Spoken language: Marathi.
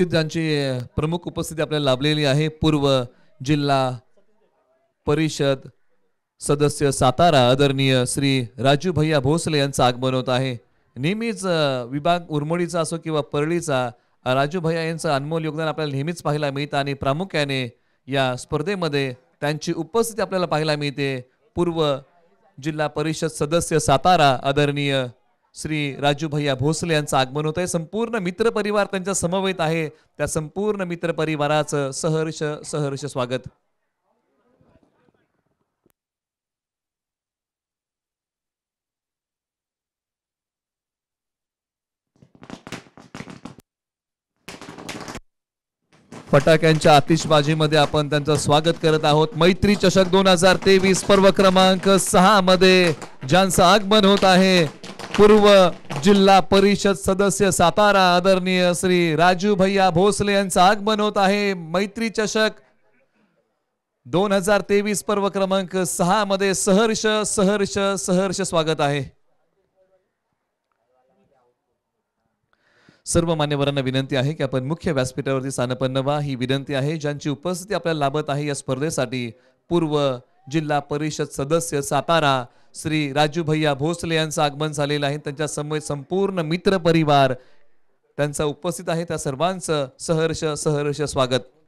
निश्चित ज्यांची प्रमुख उपस्थिती आपल्याला लाभलेली आहे पूर्व जिल्हा परिषद सदस्य सातारा आदरणीय श्री राजू भैया भोसले यांचं आगमन होत आहे नेहमीच विभाग उर्मोडीचा असो किंवा परळीचा राजू भैया यांचं अनमोल योगदान आपल्याला नेहमीच पाहायला मिळतं आणि प्रामुख्याने या स्पर्धेमध्ये त्यांची उपस्थिती आपल्याला पाहायला मिळते पूर्व जिल्हा परिषद सदस्य सातारा आदरणीय श्री राजू भैया भोसले यांचं आगमन होत आहे संपूर्ण मित्रपरिवार त्यांच्या समवेत आहे त्या संपूर्ण मित्रपरिवाराचं सहर्ष सहर्ष स्वागत फटाक्यांच्या आतिषबाजीमध्ये आपण त्यांचं स्वागत करत आहोत मैत्री चषक दोन हजार तेवीस पर्व क्रमांक सहा मध्ये ज्यांचं आगमन होत आहे पूर्व जिल्हा परिषद सदस्य सातारा आदरणीय श्री राजू भैया भोसले यांचं आगमन होत आहे मैत्री चषक दोन हजार तेवीस पर्व क्रमांक सहा मध्ये सहर्ष सहर्ष सहर्ष स्वागत आहे सर्व मान्यवरांना विनंती आहे की आपण मुख्य व्यासपीठावरती सानपन्नवा व्हा ही विनंती आहे ज्यांची उपस्थिती आपल्याला लाभत आहे या स्पर्धेसाठी पूर्व जिल्हा परिषद सदस्य सातारा श्री राजू भैया भोसले यांचं आगमन झालेलं आहे त्यांच्या समोर संपूर्ण मित्र परिवार त्यांचा उपस्थित आहे त्या सर्वांचं सहर्ष सहर्ष स्वागत